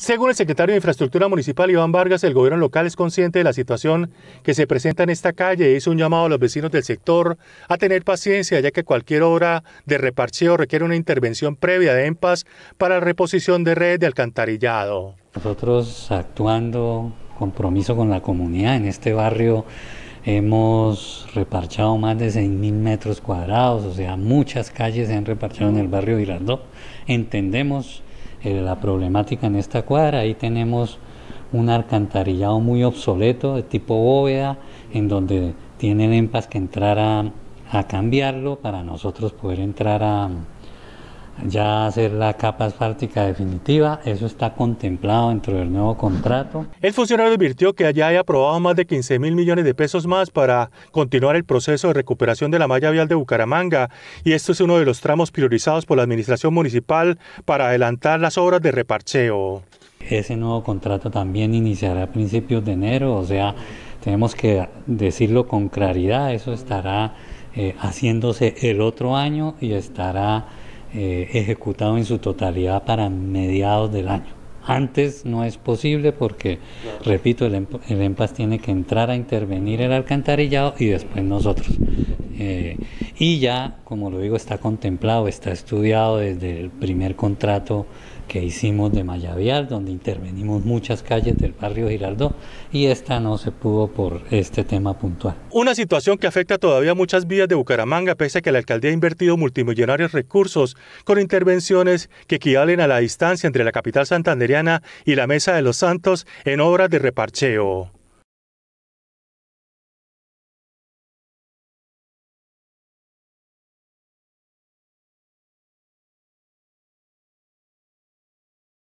Según el secretario de Infraestructura Municipal Iván Vargas, el gobierno local es consciente de la situación que se presenta en esta calle e hizo un llamado a los vecinos del sector a tener paciencia, ya que cualquier obra de reparcheo requiere una intervención previa de EMPAS para reposición de redes de alcantarillado. Nosotros actuando compromiso con la comunidad en este barrio hemos reparchado más de 6.000 metros cuadrados, o sea, muchas calles se han reparchado en el barrio Girardot. Entendemos eh, la problemática en esta cuadra. Ahí tenemos un alcantarillado muy obsoleto de tipo bóveda, en donde tienen EMPAS que entrar a cambiarlo para nosotros poder entrar a, ya hacer la capa asfáltica definitiva. Eso está contemplado dentro del nuevo contrato. El funcionario advirtió que allá hay aprobado más de 15 mil millones de pesos más para continuar el proceso de recuperación de la malla vial de Bucaramanga y esto es uno de los tramos priorizados por la administración municipal para adelantar las obras de reparcheo. Ese nuevo contrato también iniciará a principios de enero, o sea, tenemos que decirlo con claridad, eso estará eh, haciéndose el otro año y estará eh, ejecutado en su totalidad para mediados del año. Antes no es posible porque, repito, el, em, el EMPAS tiene que entrar a intervenir el alcantarillado y después nosotros. Eh, y ya, como lo digo, está contemplado, está estudiado desde el primer contrato que hicimos de Mayavial, donde intervenimos muchas calles del barrio giraldo y esta no se pudo por este tema puntual. Una situación que afecta todavía muchas vías de Bucaramanga, pese a que la alcaldía ha invertido multimillonarios recursos con intervenciones que equivalen a la distancia entre la capital santanderiana y la Mesa de los Santos en obras de reparcheo.